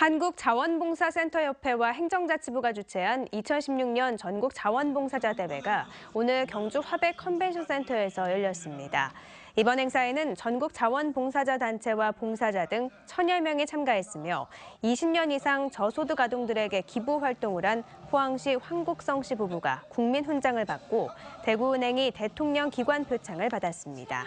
한국자원봉사센터협회와 행정자치부가 주최한 2016년 전국 자원봉사자 대회가 오늘 경주 화백 컨벤션 센터에서 열렸습니다. 이번 행사에는 전국 자원봉사자 단체와 봉사자 등 천여 명이 참가했으며 20년 이상 저소득 아동들에게 기부 활동을 한 포항시 황국성 씨 부부가 국민 훈장을 받고 대구은행이 대통령 기관 표창을 받았습니다.